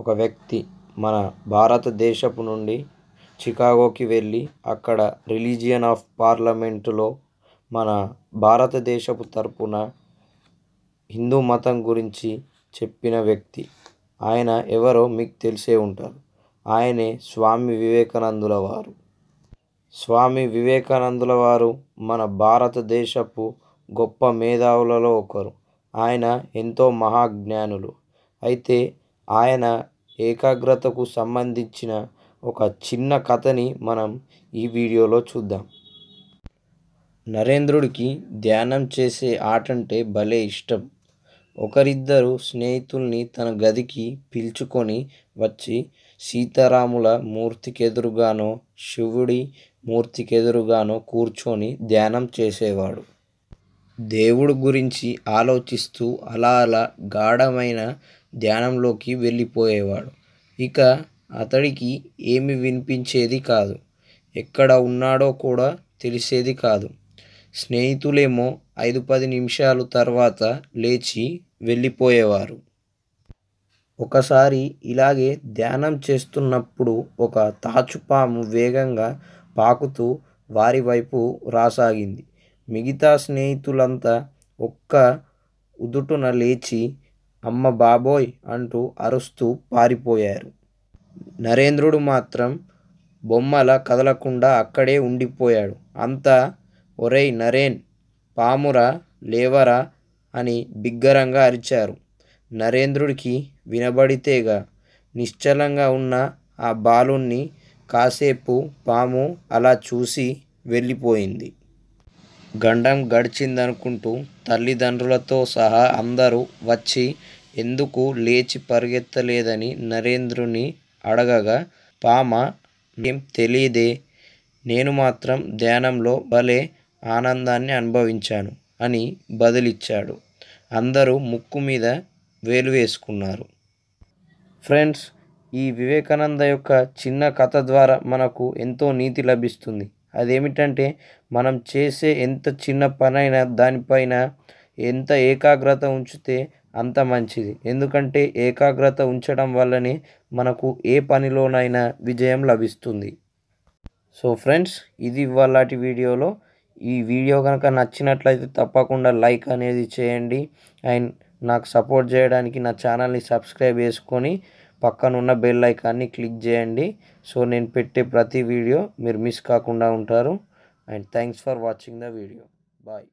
ఒక వ్యక్తి మన భారతదేశపు నుండి చికాగోకి వెళ్ళి అక్కడ రిలీజియన్ ఆఫ్ పార్లమెంటులో మన భారతదేశపు తరపున హిందూ మతం గురించి చెప్పిన వ్యక్తి ఆయన ఎవరో మీకు తెలిసే ఉంటారు ఆయనే స్వామి వివేకానందుల వారు స్వామి వివేకానందుల వారు మన భారతదేశపు గొప్ప మేధావులలో ఒకరు ఆయన ఎంతో మహాజ్ఞానులు అయితే ఆయన ఏకాగ్రతకు సంబంధించిన ఒక చిన్న కథని మనం ఈ వీడియోలో చూద్దాం నరేంద్రుడికి ధ్యానం చేసే ఆట అంటే భలే ఇష్టం ఒకరిద్దరు స్నేహితుల్ని తన గదికి పిలుచుకొని వచ్చి సీతారాముల మూర్తికెదురుగానో శివుడి మూర్తికెదురుగానో కూర్చొని ధ్యానం చేసేవాడు దేవుడు గురించి ఆలోచిస్తూ అలా అలా గాఢమైన ధ్యానంలోకి వెళ్ళిపోయేవాడు ఇక అతడికి ఏమి వినిపించేది కాదు ఎక్కడ ఉన్నాడో కూడా తెలిసేది కాదు స్నేహితులేమో ఐదు పది నిమిషాలు తర్వాత లేచి వెళ్ళిపోయేవారు ఒకసారి ఇలాగే ధ్యానం చేస్తున్నప్పుడు ఒక తాచుపాము వేగంగా పాకుతూ వారి వైపు రాసాగింది మిగతా స్నేహితులంతా ఒక్క ఉదుటున లేచి అమ్మ బాబోయ్ అంటూ అరుస్తూ పారిపోయారు నరేంద్రుడు మాత్రం బొమ్మల కదలకుండా అక్కడే ఉండిపోయాడు అంతా ఒరేయ్ నరేన్ పామురా లేవరా అని బిగ్గరంగా అరిచారు నరేంద్రుడికి వినబడితేగా నిశ్చలంగా ఉన్న ఆ బాలుణ్ణి కాసేపు పాము అలా చూసి వెళ్ళిపోయింది గండం గడిచిందనుకుంటూ తల్లిదండ్రులతో సహా అందరూ వచ్చి ఎందుకు లేచి పరిగెత్తలేదని నరేంద్రుని అడగగా పామ ఏం తెలీదే నేను మాత్రం ధ్యానంలో భలే ఆనందాన్ని అనుభవించాను అని బదిలిచ్చాడు అందరూ ముక్కు మీద వేలు వేసుకున్నారు ఫ్రెండ్స్ ఈ వివేకానంద యొక్క చిన్న కథ ద్వారా మనకు ఎంతో నీతి లభిస్తుంది అదేమిటంటే మనం చేసే ఎంత చిన్న పనైనా దానిపైన ఎంత ఏకాగ్రత ఉంచితే అంత మంచిది ఎందుకంటే ఏకాగ్రత ఉంచడం వల్లనే మనకు ఏ పనిలోనైనా విజయం లభిస్తుంది సో ఫ్రెండ్స్ ఇది ఇవాళటి వీడియోలో ఈ వీడియో కనుక నచ్చినట్లయితే తప్పకుండా లైక్ అనేది చేయండి అండ్ నాకు సపోర్ట్ చేయడానికి నా ఛానల్ని సబ్స్క్రైబ్ చేసుకొని పక్కనున్న బెల్ ఐకాన్ని క్లిక్ చేయండి సో నేను పెట్టే ప్రతి వీడియో మీరు మిస్ కాకుండా ఉంటారు and thanks for watching the video bye